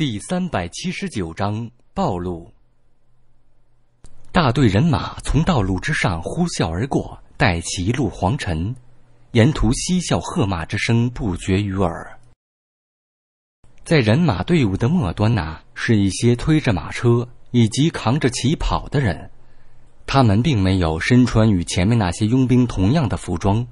第三百七十九章暴露。大队人马从道路之上呼啸而过，带起一路黄尘，沿途嬉笑喝骂之声不绝于耳。在人马队伍的末端呐，是一些推着马车以及扛着旗袍的人，他们并没有身穿与前面那些佣兵同样的服装，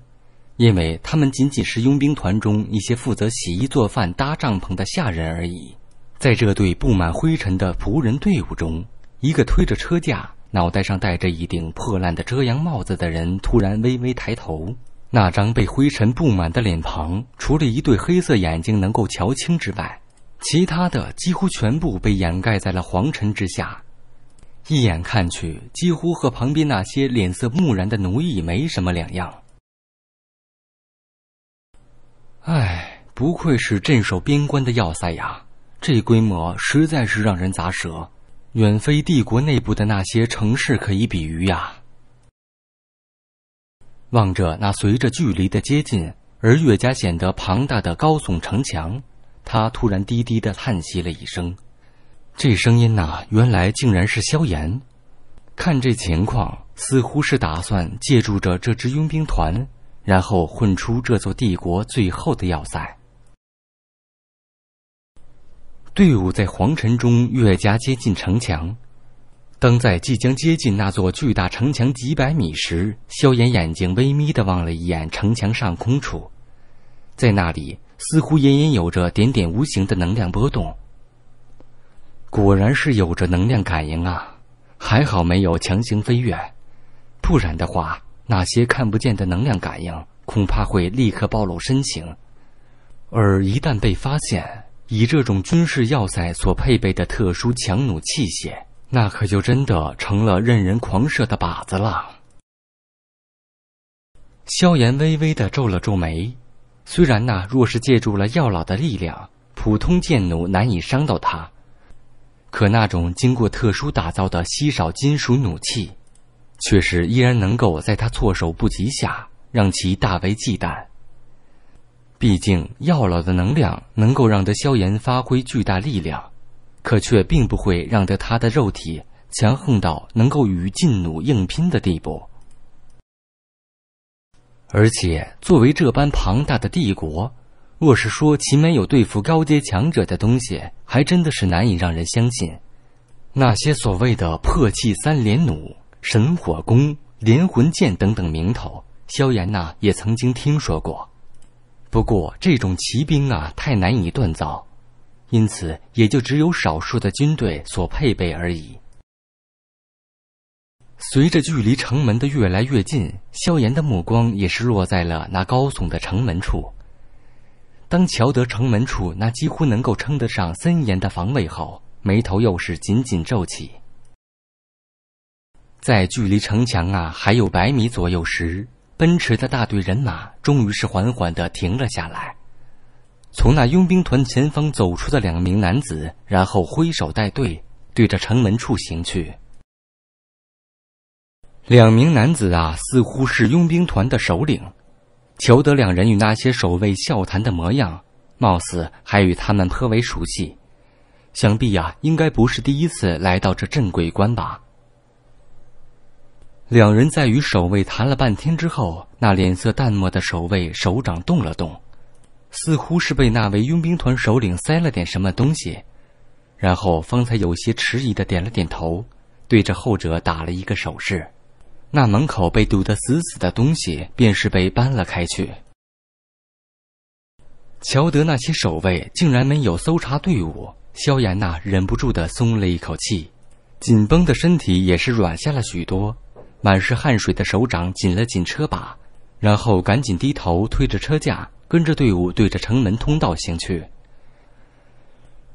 因为他们仅仅是佣兵团中一些负责洗衣做饭搭帐篷的下人而已。在这队布满灰尘的仆人队伍中，一个推着车架、脑袋上戴着一顶破烂的遮阳帽子的人突然微微抬头。那张被灰尘布满的脸庞，除了一对黑色眼睛能够瞧清之外，其他的几乎全部被掩盖在了黄尘之下，一眼看去，几乎和旁边那些脸色木然的奴役没什么两样。唉，不愧是镇守边关的要塞呀！这规模实在是让人咋舌，远非帝国内部的那些城市可以比于呀。望着那随着距离的接近而越加显得庞大的高耸城墙，他突然低低的叹息了一声。这声音呐，原来竟然是萧炎。看这情况，似乎是打算借助着这支佣兵团，然后混出这座帝国最后的要塞。队伍在黄尘中越加接近城墙，当在即将接近那座巨大城墙几百米时，萧炎眼睛微眯的望了一眼城墙上空处，在那里似乎隐隐有着点点无形的能量波动。果然是有着能量感应啊！还好没有强行飞跃，不然的话，那些看不见的能量感应恐怕会立刻暴露身形，而一旦被发现。以这种军事要塞所配备的特殊强弩器械，那可就真的成了任人狂射的靶子了。萧炎微微地皱了皱眉，虽然那若是借助了药老的力量，普通箭弩难以伤到他，可那种经过特殊打造的稀少金属弩器，却是依然能够在他措手不及下，让其大为忌惮。毕竟，药老的能量能够让得萧炎发挥巨大力量，可却并不会让得他的肉体强横到能够与劲弩硬拼的地步。而且，作为这般庞大的帝国，若是说其没有对付高阶强者的东西，还真的是难以让人相信。那些所谓的破气三连弩、神火弓、连魂剑等等名头，萧炎呐也曾经听说过。不过，这种骑兵啊，太难以锻造，因此也就只有少数的军队所配备而已。随着距离城门的越来越近，萧炎的目光也是落在了那高耸的城门处。当瞧得城门处那几乎能够称得上森严的防卫后，眉头又是紧紧皱起。在距离城墙啊还有百米左右时。奔驰的大队人马终于是缓缓的停了下来，从那佣兵团前方走出的两名男子，然后挥手带队，对着城门处行去。两名男子啊，似乎是佣兵团的首领，裘德两人与那些守卫笑谈的模样，貌似还与他们颇为熟悉，想必呀，应该不是第一次来到这镇鬼关吧。两人在与守卫谈了半天之后，那脸色淡漠的守卫手掌动了动，似乎是被那位佣兵团首领塞了点什么东西，然后方才有些迟疑的点了点头，对着后者打了一个手势，那门口被堵得死死的东西便是被搬了开去。乔德那些守卫竟然没有搜查队伍，萧炎那忍不住的松了一口气，紧绷的身体也是软下了许多。满是汗水的手掌紧了紧车把，然后赶紧低头推着车架，跟着队伍对着城门通道行去。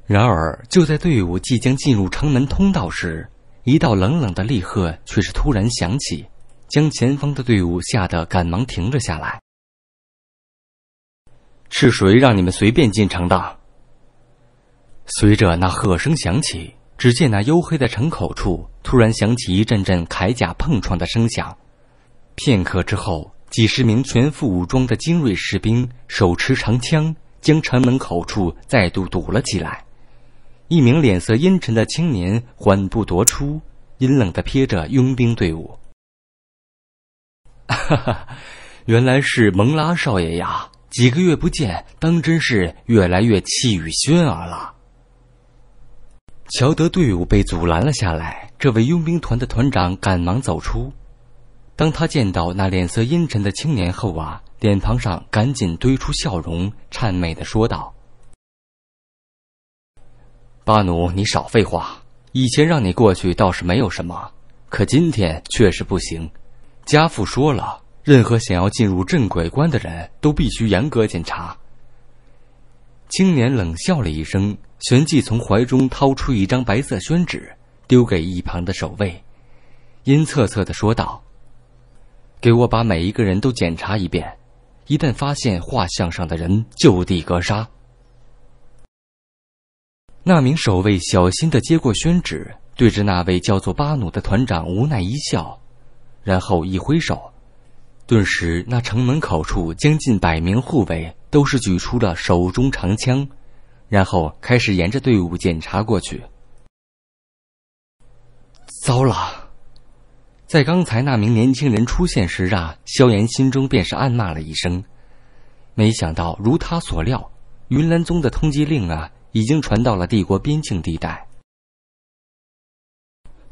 然而，就在队伍即将进入城门通道时，一道冷冷的厉喝却是突然响起，将前方的队伍吓得赶忙停了下来。“是谁让你们随便进城的？”随着那喝声响起。只见那黝黑的城口处，突然响起一阵阵铠甲碰撞的声响。片刻之后，几十名全副武装的精锐士兵手持长枪，将城门口处再度堵了起来。一名脸色阴沉的青年缓步踱出，阴冷的瞥着佣兵队伍：“ 哈哈，原来是蒙拉少爷呀！几个月不见，当真是越来越气宇轩昂了。”乔德队伍被阻拦了下来，这位佣兵团的团长赶忙走出。当他见到那脸色阴沉的青年后啊，脸庞上赶紧堆出笑容，谄媚的说道：“巴努，你少废话。以前让你过去倒是没有什么，可今天确实不行。家父说了，任何想要进入镇鬼关的人都必须严格检查。”青年冷笑了一声，旋即从怀中掏出一张白色宣纸，丢给一旁的守卫，阴恻恻的说道：“给我把每一个人都检查一遍，一旦发现画像上的人，就地格杀。”那名守卫小心的接过宣纸，对着那位叫做巴努的团长无奈一笑，然后一挥手。顿时，那城门口处将近百名护卫都是举出了手中长枪，然后开始沿着队伍检查过去。糟了，在刚才那名年轻人出现时啊，萧炎心中便是暗骂了一声。没想到，如他所料，云岚宗的通缉令啊，已经传到了帝国边境地带。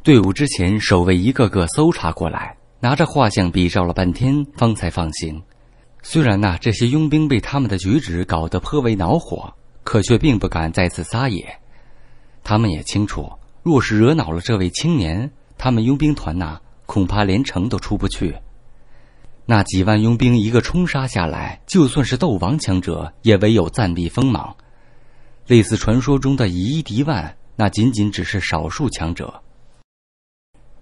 队伍之前，守卫一个个搜查过来。拿着画像比照了半天，方才放行。虽然呐，这些佣兵被他们的举止搞得颇为恼火，可却并不敢再次撒野。他们也清楚，若是惹恼了这位青年，他们佣兵团呐，恐怕连城都出不去。那几万佣兵一个冲杀下来，就算是斗王强者，也唯有暂避锋芒。类似传说中的以一敌万，那仅仅只是少数强者。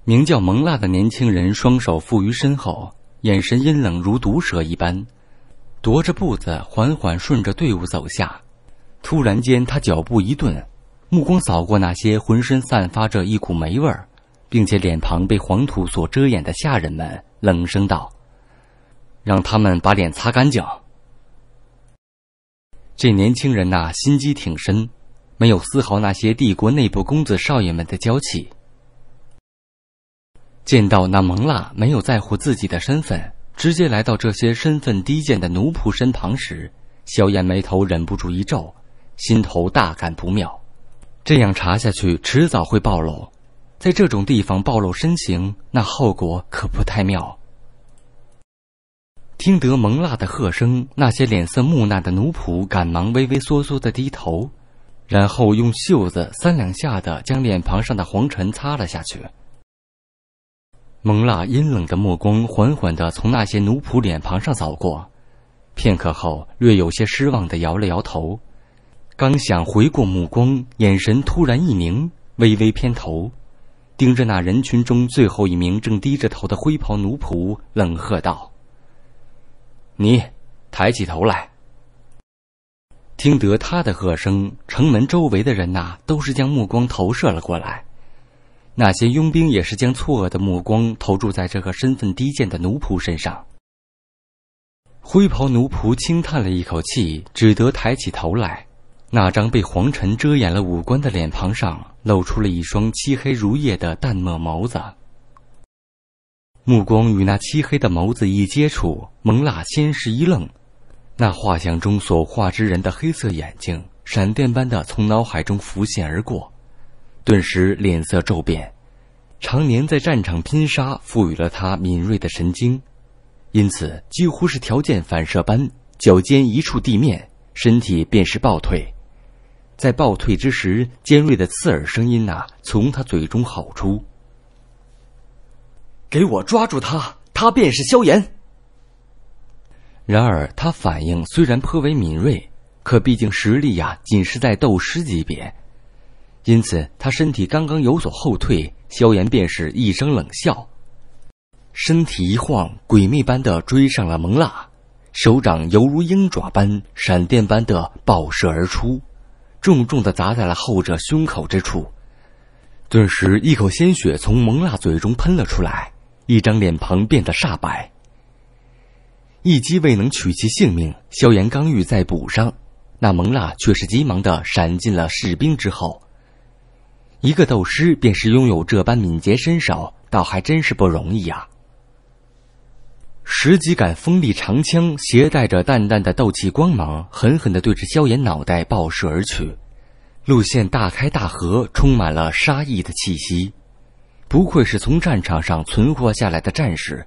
名叫蒙娜的年轻人双手负于身后，眼神阴冷如毒蛇一般，踱着步子缓缓顺着队伍走下。突然间，他脚步一顿，目光扫过那些浑身散发着一股霉味儿，并且脸庞被黄土所遮掩的下人们，冷声道：“让他们把脸擦干净。”这年轻人呐，心机挺深，没有丝毫那些帝国内部公子少爷们的娇气。见到那蒙娜没有在乎自己的身份，直接来到这些身份低贱的奴仆身旁时，萧炎眉头忍不住一皱，心头大感不妙。这样查下去，迟早会暴露。在这种地方暴露身形，那后果可不太妙。听得蒙娜的喝声，那些脸色木讷的奴仆赶忙畏畏缩缩的低头，然后用袖子三两下的将脸庞上的黄尘擦了下去。蒙娜阴冷的目光缓缓地从那些奴仆脸庞上扫过，片刻后略有些失望地摇了摇头，刚想回过目光，眼神突然一凝，微微偏头，盯着那人群中最后一名正低着头的灰袍奴仆，冷喝道：“你，抬起头来！”听得他的喝声，城门周围的人呐，都是将目光投射了过来。那些佣兵也是将错愕的目光投注在这个身份低贱的奴仆身上。灰袍奴仆轻叹了一口气，只得抬起头来，那张被黄尘遮掩了五官的脸庞上，露出了一双漆黑如夜的淡漠眸子。目光与那漆黑的眸子一接触，蒙娜先是一愣，那画像中所画之人的黑色眼睛，闪电般的从脑海中浮现而过。顿时脸色骤变，常年在战场拼杀赋予了他敏锐的神经，因此几乎是条件反射般，脚尖一触地面，身体便是暴退。在暴退之时，尖锐的刺耳声音呐从他嘴中吼出：“给我抓住他，他便是萧炎。”然而他反应虽然颇为敏锐，可毕竟实力呀仅是在斗师级别。因此，他身体刚刚有所后退，萧炎便是一声冷笑，身体一晃，鬼魅般的追上了蒙娜，手掌犹如鹰爪般，闪电般的爆射而出，重重的砸在了后者胸口之处，顿时一口鲜血从蒙娜嘴中喷了出来，一张脸庞变得煞白。一击未能取其性命，萧炎刚欲再补上，那蒙娜却是急忙的闪进了士兵之后。一个斗师便是拥有这般敏捷身手，倒还真是不容易啊！十几杆锋利长枪携带着淡淡的斗气光芒，狠狠地对着萧炎脑袋爆射而去，路线大开大合，充满了杀意的气息。不愧是从战场上存活下来的战士，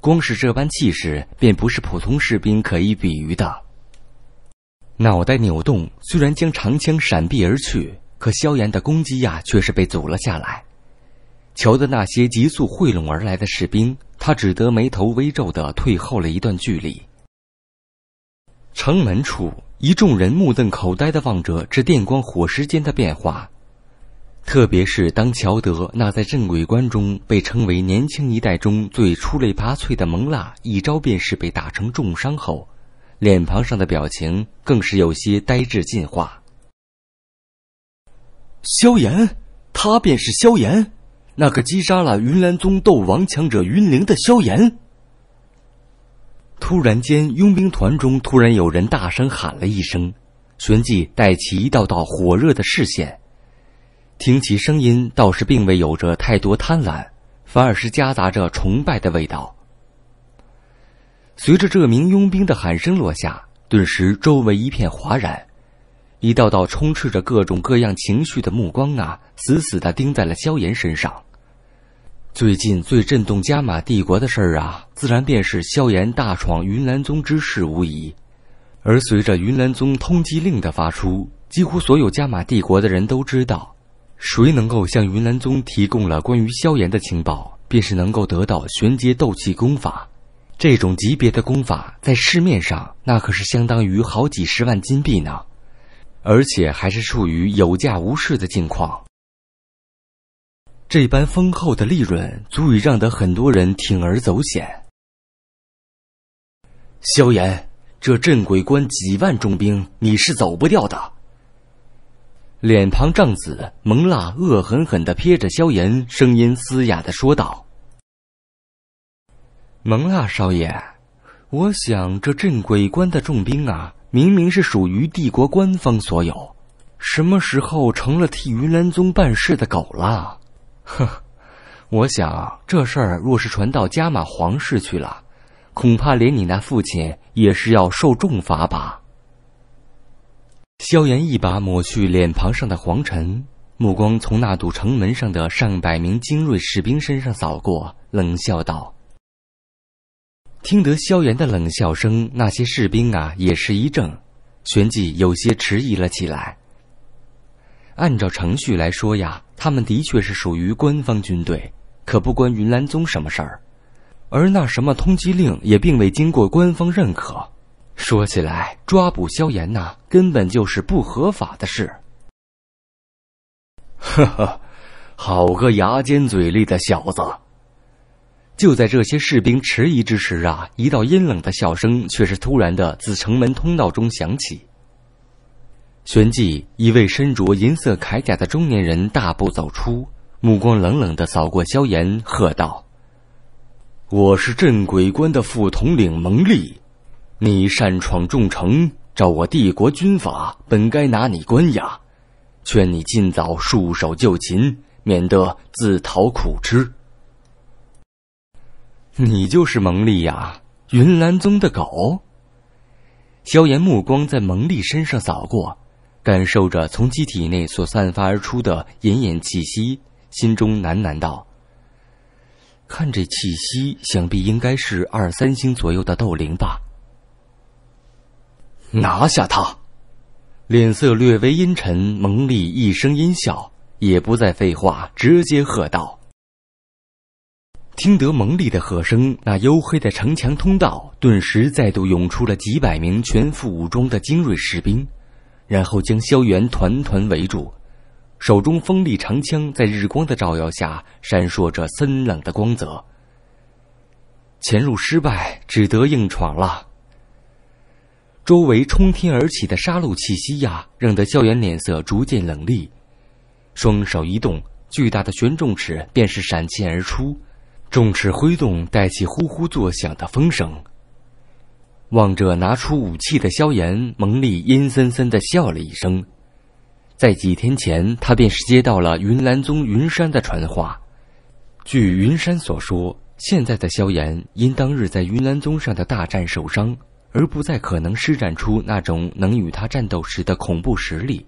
光是这般气势，便不是普通士兵可以比喻的。脑袋扭动，虽然将长枪闪避而去。可萧炎的攻击呀，却是被阻了下来。乔的那些急速汇拢而来的士兵，他只得眉头微皱地退后了一段距离。城门处，一众人目瞪口呆地望着这电光火石间的变化，特别是当乔德那在镇鬼关中被称为年轻一代中最出类拔萃的蒙娜，一招便是被打成重伤后，脸庞上的表情更是有些呆滞进化。萧炎，他便是萧炎，那个击杀了云岚宗斗王强者云凌的萧炎。突然间，佣兵团中突然有人大声喊了一声，旋即带起一道道火热的视线。听其声音，倒是并未有着太多贪婪，反而是夹杂着崇拜的味道。随着这名佣兵的喊声落下，顿时周围一片哗然。一道道充斥着各种各样情绪的目光啊，死死的盯在了萧炎身上。最近最震动加玛帝国的事儿啊，自然便是萧炎大闯云岚宗之事无疑。而随着云岚宗通缉令的发出，几乎所有加玛帝国的人都知道，谁能够向云岚宗提供了关于萧炎的情报，便是能够得到玄阶斗气功法。这种级别的功法在市面上，那可是相当于好几十万金币呢。而且还是处于有价无市的境况，这般丰厚的利润足以让得很多人铤而走险。萧炎，这镇鬼关几万重兵，你是走不掉的。脸庞涨紫，蒙辣、恶狠狠地瞥着萧炎，声音嘶哑地说道：“蒙辣少爷，我想这镇鬼关的重兵啊。”明明是属于帝国官方所有，什么时候成了替云岚宗办事的狗了？哼！我想这事儿若是传到加玛皇室去了，恐怕连你那父亲也是要受重罚吧。萧炎一把抹去脸庞上的黄尘，目光从那堵城门上的上百名精锐士兵身上扫过，冷笑道。听得萧炎的冷笑声，那些士兵啊也是一怔，旋即有些迟疑了起来。按照程序来说呀，他们的确是属于官方军队，可不关云岚宗什么事儿。而那什么通缉令也并未经过官方认可。说起来，抓捕萧炎呐，根本就是不合法的事。呵呵，好个牙尖嘴利的小子！就在这些士兵迟疑之时啊，一道阴冷的笑声却是突然的自城门通道中响起。旋即，一位身着银色铠甲的中年人大步走出，目光冷冷地扫过萧炎，喝道：“我是镇鬼关的副统领蒙力，你擅闯重城，照我帝国军法，本该拿你关押。劝你尽早束手就擒，免得自讨苦吃。” 你就是蒙利呀，云兰宗的狗。萧炎目光在蒙利身上扫过，感受着从其体内所散发而出的隐隐气息，心中喃喃道：“看这气息，想必应该是二三星左右的斗灵吧。”拿下他，脸色略微阴沉。蒙利一声阴笑，也不再废话，直接喝道。听得蒙力的喝声，那黝黑的城墙通道顿时再度涌出了几百名全副武装的精锐士兵，然后将萧元团团围住，手中锋利长枪在日光的照耀下闪烁着森冷的光泽。潜入失败，只得硬闯了。周围冲天而起的杀戮气息呀，让得萧元脸色逐渐冷厉，双手一动，巨大的玄重尺便是闪现而出。重翅挥动，带起呼呼作响的风声。望着拿出武器的萧炎，蒙丽阴森森的笑了一声。在几天前，他便是接到了云岚宗云山的传话。据云山所说，现在的萧炎因当日在云岚宗上的大战受伤，而不再可能施展出那种能与他战斗时的恐怖实力。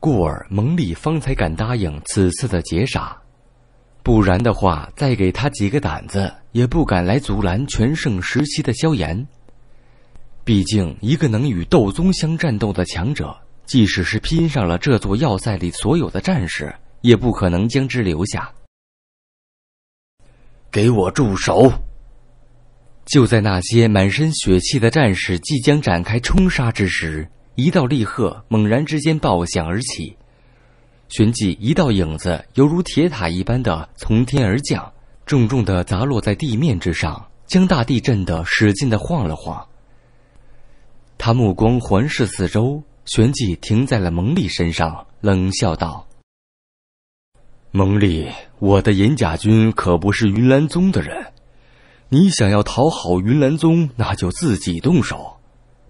故而蒙丽方才敢答应此次的劫杀。不然的话，再给他几个胆子，也不敢来阻拦全盛时期的萧炎。毕竟，一个能与斗宗相战斗的强者，即使是拼上了这座要塞里所有的战士，也不可能将之留下。给我住手！就在那些满身血气的战士即将展开冲杀之时，一道厉喝猛然之间爆响而起。旋即，一道影子犹如铁塔一般的从天而降，重重的砸落在地面之上，将大地震得使劲的晃了晃。他目光环视四周，旋即停在了蒙丽身上，冷笑道：“蒙丽，我的银甲军可不是云岚宗的人，你想要讨好云岚宗，那就自己动手，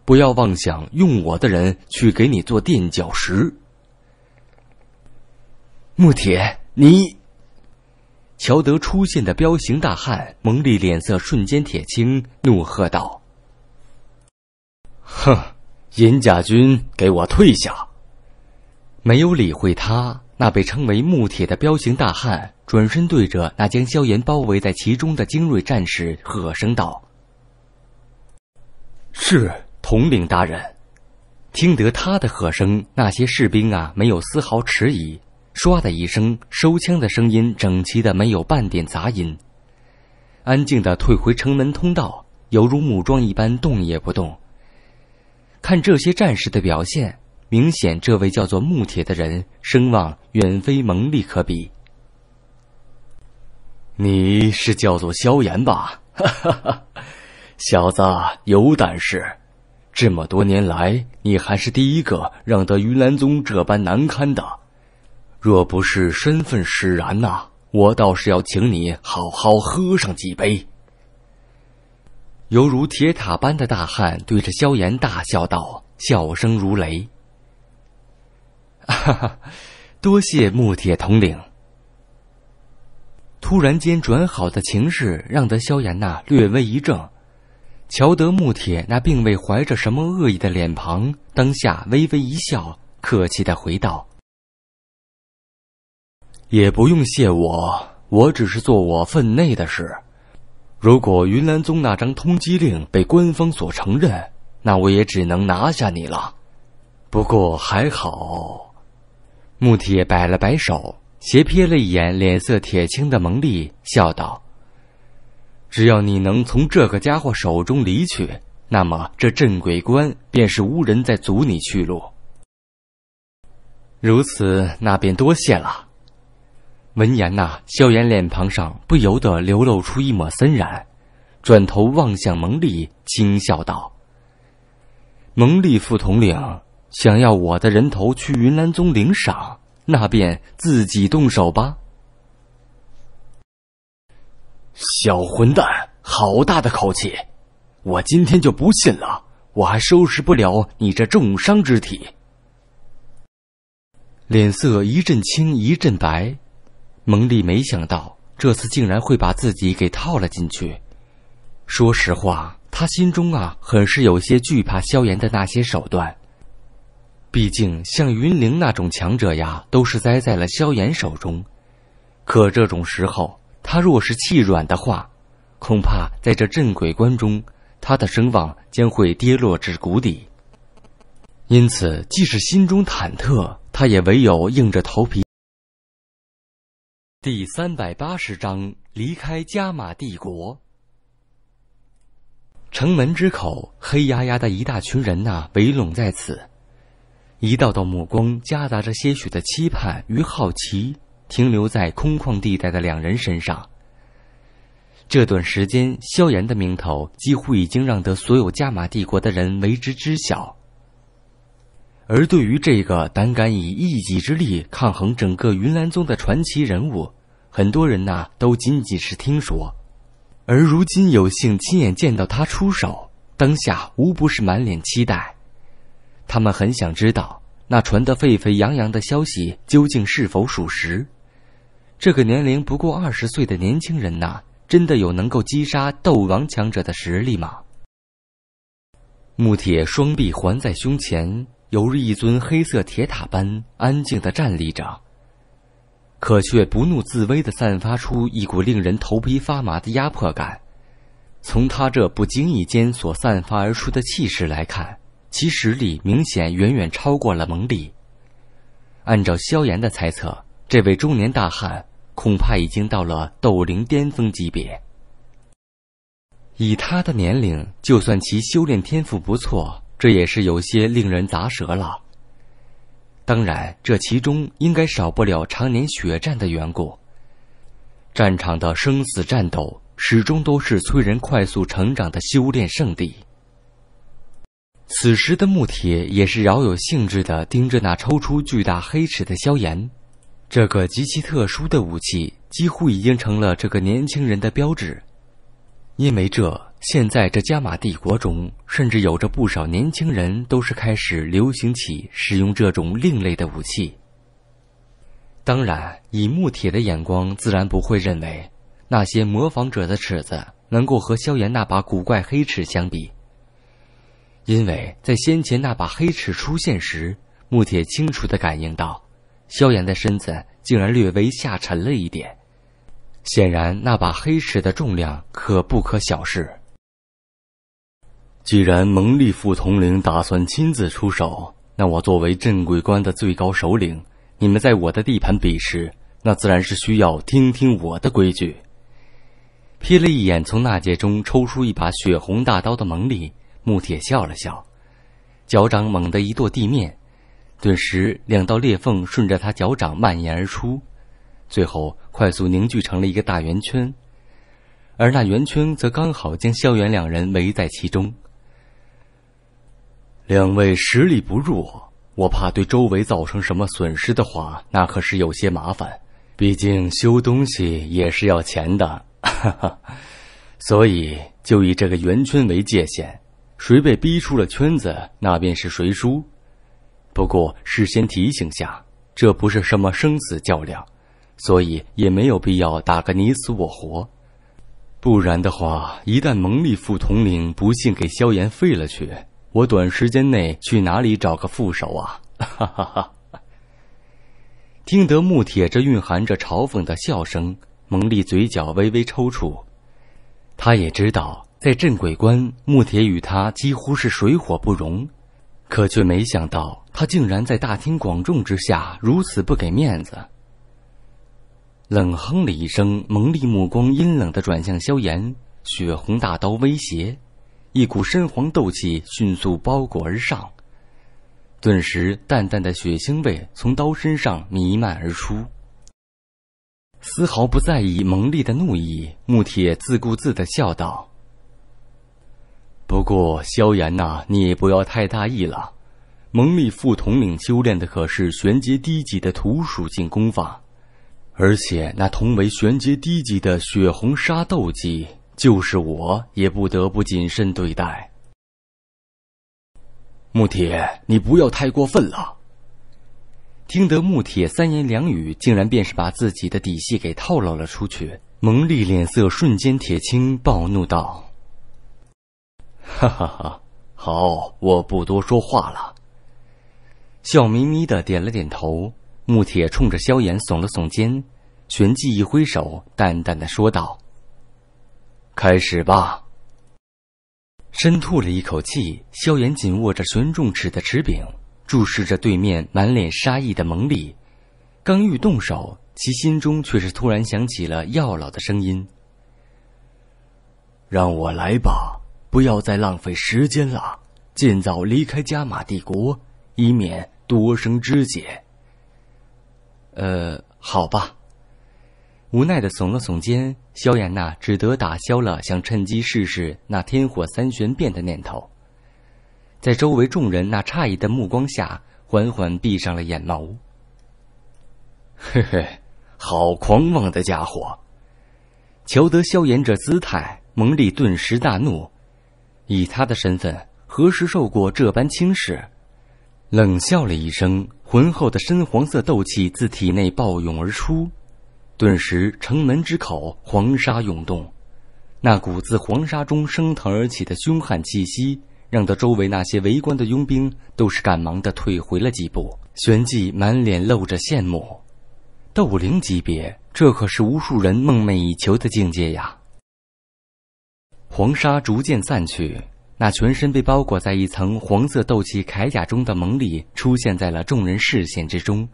不要妄想用我的人去给你做垫脚石。”木铁，你！乔德出现的彪形大汉，蒙利脸色瞬间铁青，怒喝道：“哼，银甲军，给我退下！”没有理会他，那被称为木铁的彪形大汉转身对着那将萧炎包围在其中的精锐战士喝声道：“是统领大人！”听得他的喝声，那些士兵啊，没有丝毫迟疑。唰的一声，收枪的声音整齐的没有半点杂音，安静的退回城门通道，犹如木桩一般动也不动。看这些战士的表现，明显这位叫做木铁的人声望远非蒙利可比。你是叫做萧炎吧？哈哈，哈，小子有胆识，这么多年来，你还是第一个让得云兰宗这般难堪的。若不是身份使然呐，我倒是要请你好好喝上几杯。犹如铁塔般的大汉对着萧炎大笑道，笑声如雷：“哈哈，多谢木铁统领。”突然间转好的情势，让得萧炎那略微一怔，瞧得木铁那并未怀着什么恶意的脸庞，当下微微一笑，客气的回道。也不用谢我，我只是做我分内的事。如果云兰宗那张通缉令被官方所承认，那我也只能拿下你了。不过还好，木铁摆了摆手，斜瞥了一眼脸色铁青的蒙利，笑道：“只要你能从这个家伙手中离去，那么这镇鬼关便是无人再阻你去路。如此，那便多谢了。”闻言呐，萧炎脸庞上不由得流露出一抹森然，转头望向蒙丽，轻笑道：“蒙丽副统领，想要我的人头去云岚宗领赏，那便自己动手吧。”小混蛋，好大的口气！我今天就不信了，我还收拾不了你这重伤之体。脸色一阵青一阵白。蒙力没想到这次竟然会把自己给套了进去。说实话，他心中啊很是有些惧怕萧炎的那些手段。毕竟像云灵那种强者呀，都是栽在了萧炎手中。可这种时候，他若是气软的话，恐怕在这镇鬼关中，他的声望将会跌落至谷底。因此，即使心中忐忑，他也唯有硬着头皮。第三百八十章离开加玛帝国。城门之口，黑压压的一大群人呐，围拢在此，一道道目光夹杂着些许的期盼与好奇，停留在空旷地带的两人身上。这段时间，萧炎的名头几乎已经让得所有加玛帝国的人为之知晓。而对于这个胆敢以一己之力抗衡整个云岚宗的传奇人物，很多人呐都仅仅是听说，而如今有幸亲眼见到他出手，当下无不是满脸期待。他们很想知道那传得沸沸扬扬的消息究竟是否属实。这个年龄不过二十岁的年轻人呐，真的有能够击杀斗王强者的实力吗？木铁双臂环在胸前。犹如一尊黑色铁塔般安静的站立着，可却不怒自威地散发出一股令人头皮发麻的压迫感。从他这不经意间所散发而出的气势来看，其实力明显远远超过了蒙利。按照萧炎的猜测，这位中年大汉恐怕已经到了斗灵巅峰级别。以他的年龄，就算其修炼天赋不错。这也是有些令人咂舌了。当然，这其中应该少不了常年血战的缘故。战场的生死战斗始终都是催人快速成长的修炼圣地。此时的穆铁也是饶有兴致地盯着那抽出巨大黑齿的萧炎，这个极其特殊的武器几乎已经成了这个年轻人的标志，因为这。现在这加玛帝国中，甚至有着不少年轻人都是开始流行起使用这种另类的武器。当然，以木铁的眼光，自然不会认为那些模仿者的尺子能够和萧炎那把古怪黑尺相比。因为在先前那把黑尺出现时，木铁清楚的感应到，萧炎的身子竟然略微下沉了一点，显然那把黑尺的重量可不可小视。既然蒙力副统领打算亲自出手，那我作为镇鬼关的最高首领，你们在我的地盘比试，那自然是需要听听我的规矩。瞥了一眼从纳戒中抽出一把血红大刀的蒙力，穆铁笑了笑，脚掌猛地一跺地面，顿时两道裂缝顺着他脚掌蔓延而出，最后快速凝聚成了一个大圆圈，而那圆圈则刚好将萧元两人围在其中。两位实力不弱，我怕对周围造成什么损失的话，那可是有些麻烦。毕竟修东西也是要钱的，所以就以这个圆圈为界限，谁被逼出了圈子，那便是谁输。不过事先提醒下，这不是什么生死较量，所以也没有必要打个你死我活。不然的话，一旦蒙力副统领不幸给萧炎废了去。我短时间内去哪里找个副手啊？哈哈哈！听得穆铁这蕴含着嘲讽的笑声，蒙丽嘴角微微抽搐。他也知道，在镇鬼关，穆铁与他几乎是水火不容，可却没想到他竟然在大庭广众之下如此不给面子。冷哼了一声，蒙丽目光阴冷的转向萧炎，血红大刀威胁。一股深黄斗气迅速包裹而上，顿时淡淡的血腥味从刀身上弥漫而出。丝毫不在意蒙力的怒意，木铁自顾自的笑道：“不过萧炎呐，你也不要太大意了。蒙力副统领修炼的可是玄阶低级的土属性功法，而且那同为玄阶低级的血红沙斗技。”就是我，也不得不谨慎对待。穆铁，你不要太过分了。听得穆铁三言两语，竟然便是把自己的底细给透露了出去。蒙丽脸色瞬间铁青，暴怒道：“哈哈哈，好，我不多说话了。”笑眯眯的点了点头，穆铁冲着萧炎耸了耸肩，旋即一挥手，淡淡的说道。开始吧。深吐了一口气，萧炎紧握着玄重尺的尺柄，注视着对面满脸杀意的蒙丽。刚欲动手，其心中却是突然想起了药老的声音：“让我来吧，不要再浪费时间了，尽早离开加玛帝国，以免多生枝节。”呃，好吧。无奈的耸了耸肩，萧炎那只得打消了想趁机试试那天火三玄变的念头，在周围众人那诧异的目光下，缓缓闭上了眼眸。嘿嘿，好狂妄的家伙！瞧得萧炎这姿态，蒙丽顿时大怒，以他的身份何时受过这般轻视？冷笑了一声，浑厚的深黄色斗气自体内暴涌而出。顿时，城门之口黄沙涌动，那股自黄沙中升腾而起的凶悍气息，让得周围那些围观的佣兵都是赶忙的退回了几步，旋即满脸露着羡慕。斗灵级别，这可是无数人梦寐以求的境界呀！黄沙逐渐散去，那全身被包裹在一层黄色斗气铠甲中的蒙里，出现在了众人视线之中。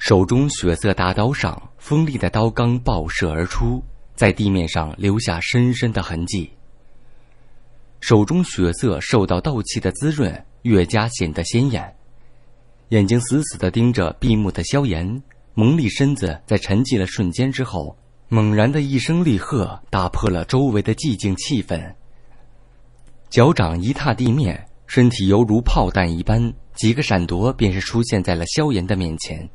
手中血色大刀上锋利的刀罡爆射而出，在地面上留下深深的痕迹。手中血色受到斗气的滋润，越加显得鲜艳。眼睛死死的盯着闭目的萧炎，蒙力身子在沉寂了瞬间之后，猛然的一声厉喝打破了周围的寂静气氛。脚掌一踏地面，身体犹如炮弹一般，几个闪躲便是出现在了萧炎的面前。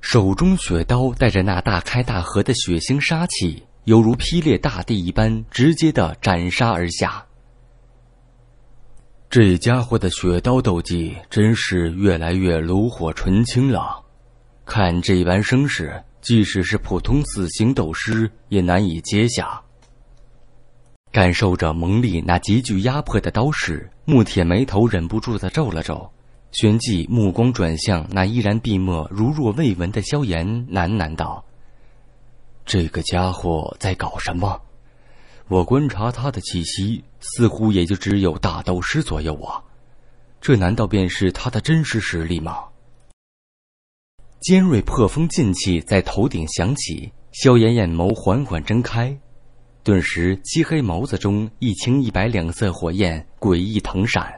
手中雪刀带着那大开大合的血腥杀气，犹如劈裂大地一般，直接的斩杀而下。这家伙的雪刀斗技真是越来越炉火纯青了，看这般声势，即使是普通四星斗师也难以接下。感受着蒙丽那极具压迫的刀势，穆铁眉头忍不住的皱了皱。旋即目光转向那依然闭目如若未闻的萧炎，喃喃道：“这个家伙在搞什么？我观察他的气息，似乎也就只有大斗师左右啊。这难道便是他的真实实力吗？”尖锐破风劲气在头顶响起，萧炎眼眸缓缓睁开，顿时漆黑眸子中一青一白两色火焰诡异腾闪。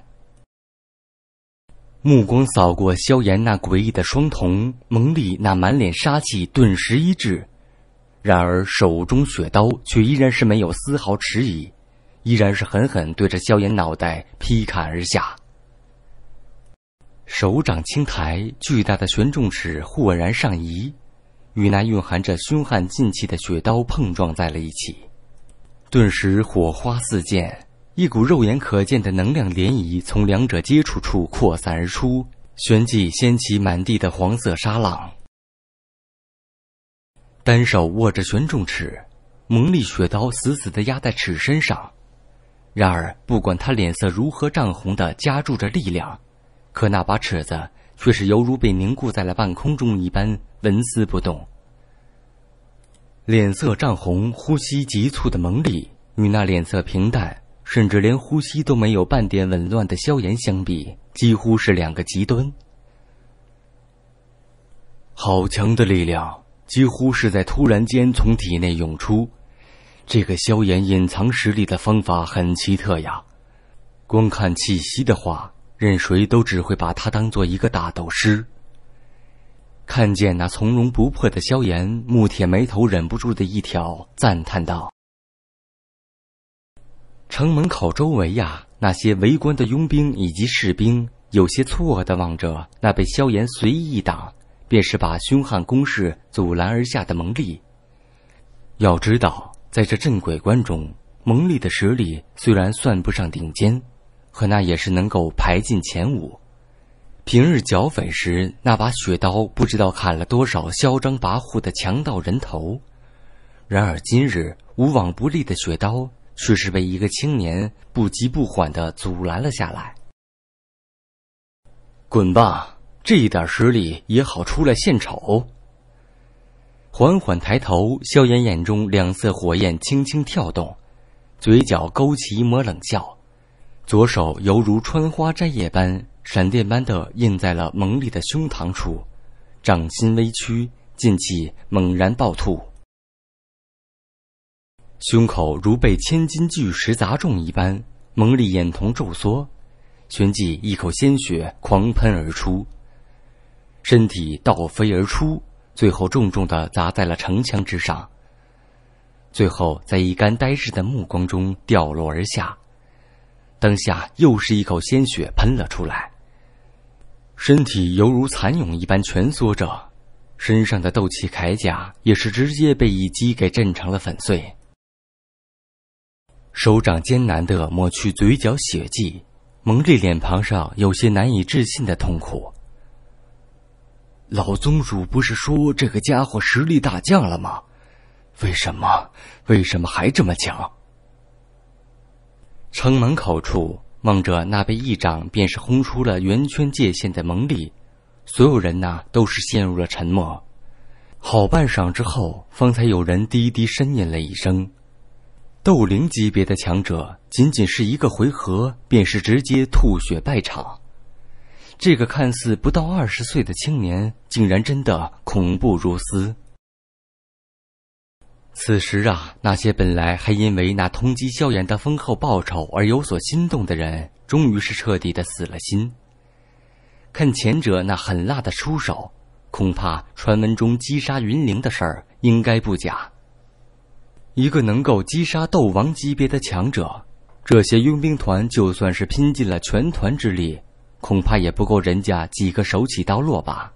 目光扫过萧炎那诡异的双瞳，蒙丽那满脸杀气顿时一滞，然而手中雪刀却依然是没有丝毫迟疑，依然是狠狠对着萧炎脑袋劈砍而下。手掌轻抬，巨大的悬重尺豁然上移，与那蕴含着凶悍劲气的雪刀碰撞在了一起，顿时火花四溅。一股肉眼可见的能量涟漪从两者接触处扩散而出，旋即掀起满地的黄色沙浪。单手握着玄重尺，蒙力雪刀死死地压在尺身上。然而，不管他脸色如何涨红的夹住着力量，可那把尺子却是犹如被凝固在了半空中一般，纹丝不动。脸色涨红、呼吸急促的蒙力与那脸色平淡。甚至连呼吸都没有半点紊乱的萧炎，相比几乎是两个极端。好强的力量，几乎是在突然间从体内涌出。这个萧炎隐藏实力的方法很奇特呀。光看气息的话，任谁都只会把他当做一个大斗师。看见那从容不迫的萧炎，穆铁眉头忍不住的一挑，赞叹道。城门口周围呀，那些围观的佣兵以及士兵有些错愕的望着那被萧炎随意一挡，便是把凶悍攻势阻拦而下的蒙利。要知道，在这镇鬼关中，蒙力的实力虽然算不上顶尖，可那也是能够排进前五。平日剿匪时，那把雪刀不知道砍了多少嚣张跋扈的强盗人头。然而今日，无往不利的雪刀。却是被一个青年不急不缓的阻拦了下来。“滚吧，这一点实力也好出来献丑。”缓缓抬头，萧炎眼中两色火焰轻轻跳动，嘴角勾起一抹冷笑，左手犹如穿花摘叶般，闪电般的印在了蒙丽的胸膛处，掌心微曲，劲气猛然暴吐。胸口如被千斤巨石砸中一般，蒙力眼瞳骤缩，旋即一口鲜血狂喷而出，身体倒飞而出，最后重重的砸在了城墙之上。最后，在一干呆滞的目光中掉落而下，当下又是一口鲜血喷了出来，身体犹如蚕蛹一般蜷缩着，身上的斗气铠甲也是直接被一击给震成了粉碎。手掌艰难的抹去嘴角血迹，蒙着脸庞上有些难以置信的痛苦。老宗主不是说这个家伙实力大降了吗？为什么？为什么还这么强？城门口处望着那被一掌便是轰出了圆圈界限的蒙利，所有人呐都是陷入了沉默。好半晌之后，方才有人低低呻吟了一声。斗灵级别的强者，仅仅是一个回合，便是直接吐血败场。这个看似不到二十岁的青年，竟然真的恐怖如斯。此时啊，那些本来还因为那通缉萧炎的丰厚报酬而有所心动的人，终于是彻底的死了心。看前者那狠辣的出手，恐怕传闻中击杀云灵的事儿应该不假。一个能够击杀斗王级别的强者，这些佣兵团就算是拼尽了全团之力，恐怕也不够人家几个手起刀落吧？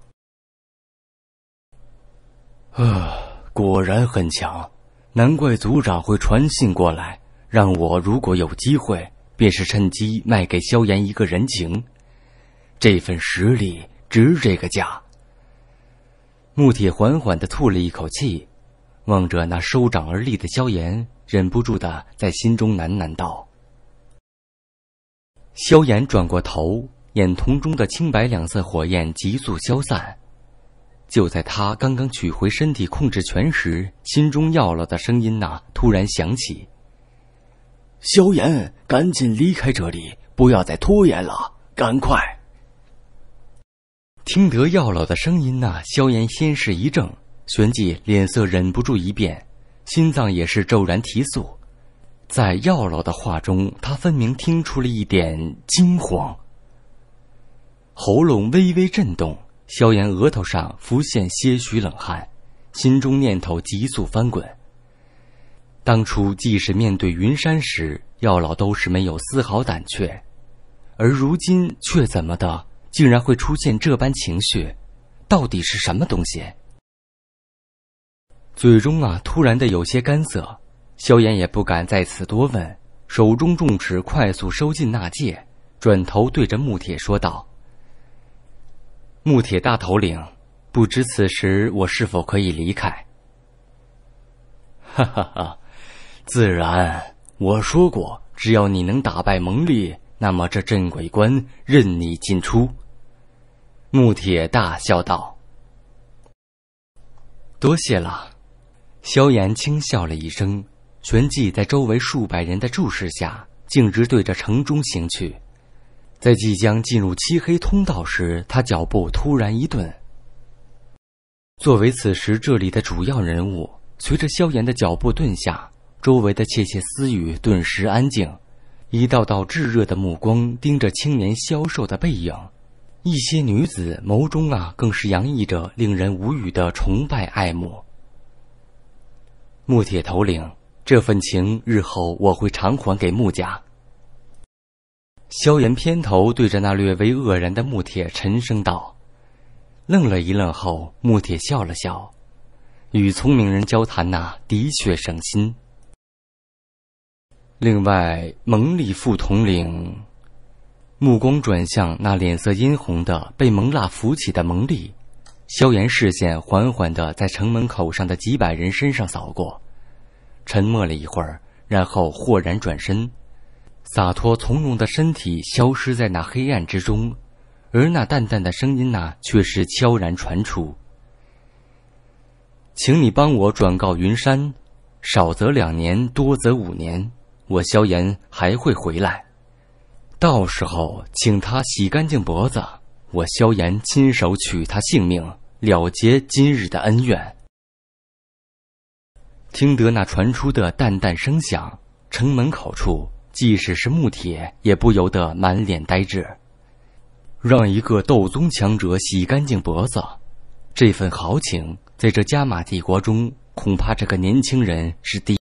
啊，果然很强，难怪族长会传信过来，让我如果有机会，便是趁机卖给萧炎一个人情。这份实力值这个价。木铁缓缓的吐了一口气。望着那收掌而立的萧炎，忍不住的在心中喃喃道：“萧炎，转过头，眼瞳中的青白两色火焰急速消散。就在他刚刚取回身体控制权时，心中要了的声音呐突然响起：‘萧炎，赶紧离开这里，不要再拖延了，赶快！’听得药老的声音呐，萧炎先是一怔。”旋即脸色忍不住一变，心脏也是骤然提速。在药老的话中，他分明听出了一点惊慌。喉咙微微震动，萧炎额头上浮现些许冷汗，心中念头急速翻滚。当初即使面对云山时，药老都是没有丝毫胆怯，而如今却怎么的，竟然会出现这般情绪？到底是什么东西？嘴中啊，突然的有些干涩，萧炎也不敢在此多问，手中重尺快速收进纳戒，转头对着木铁说道：“木铁大头领，不知此时我是否可以离开？” 哈哈哈，自然，我说过，只要你能打败蒙力，那么这镇鬼关任你进出。”木铁大笑道：“多谢了。”萧炎轻笑了一声，旋即在周围数百人的注视下，径直对着城中行去。在即将进入漆黑通道时，他脚步突然一顿。作为此时这里的主要人物，随着萧炎的脚步顿下，周围的窃窃私语顿时安静。一道道炙热的目光盯着青年消瘦的背影，一些女子眸中啊，更是洋溢着令人无语的崇拜爱慕。木铁头领，这份情日后我会偿还给木家。萧炎偏头对着那略微愕然的木铁沉声道，愣了一愣后，木铁笑了笑，与聪明人交谈呐，的确省心。另外，蒙力副统领，目光转向那脸色殷红的被蒙娜扶起的蒙力。萧炎视线缓缓的在城门口上的几百人身上扫过，沉默了一会儿，然后豁然转身，洒脱从容的身体消失在那黑暗之中，而那淡淡的声音呢，却是悄然传出：“请你帮我转告云山，少则两年，多则五年，我萧炎还会回来，到时候请他洗干净脖子。”我萧炎亲手取他性命，了结今日的恩怨。听得那传出的淡淡声响，城门口处，即使是木铁也不由得满脸呆滞。让一个斗宗强者洗干净脖子，这份豪情在这加玛帝国中，恐怕这个年轻人是第。